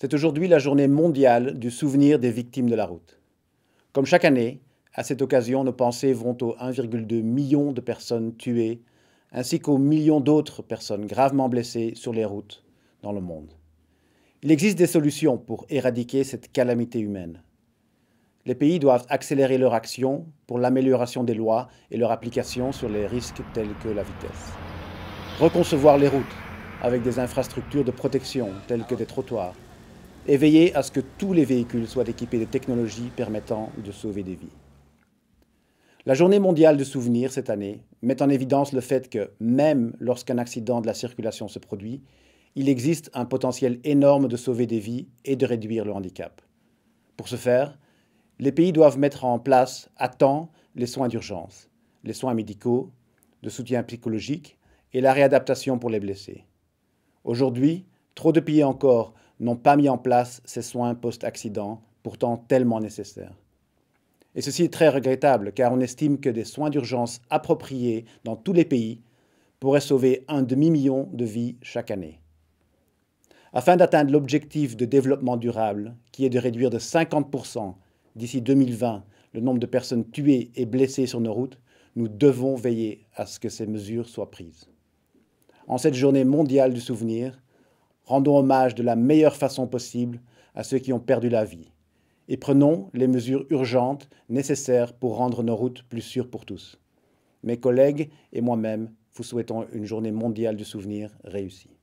C'est aujourd'hui la journée mondiale du souvenir des victimes de la route. Comme chaque année, à cette occasion, nos pensées vont aux 1,2 million de personnes tuées, ainsi qu'aux millions d'autres personnes gravement blessées sur les routes dans le monde. Il existe des solutions pour éradiquer cette calamité humaine. Les pays doivent accélérer leur action pour l'amélioration des lois et leur application sur les risques tels que la vitesse. Reconcevoir les routes avec des infrastructures de protection telles que des trottoirs, et veiller à ce que tous les véhicules soient équipés de technologies permettant de sauver des vies. La journée mondiale de souvenirs, cette année met en évidence le fait que même lorsqu'un accident de la circulation se produit, il existe un potentiel énorme de sauver des vies et de réduire le handicap. Pour ce faire, les pays doivent mettre en place à temps les soins d'urgence, les soins médicaux, le soutien psychologique et la réadaptation pour les blessés. Aujourd'hui, trop de pays encore n'ont pas mis en place ces soins post-accident, pourtant tellement nécessaires. Et ceci est très regrettable, car on estime que des soins d'urgence appropriés dans tous les pays pourraient sauver un demi-million de vies chaque année. Afin d'atteindre l'objectif de développement durable, qui est de réduire de 50% d'ici 2020 le nombre de personnes tuées et blessées sur nos routes, nous devons veiller à ce que ces mesures soient prises. En cette journée mondiale du souvenir, Rendons hommage de la meilleure façon possible à ceux qui ont perdu la vie et prenons les mesures urgentes nécessaires pour rendre nos routes plus sûres pour tous. Mes collègues et moi-même vous souhaitons une journée mondiale du souvenir réussie.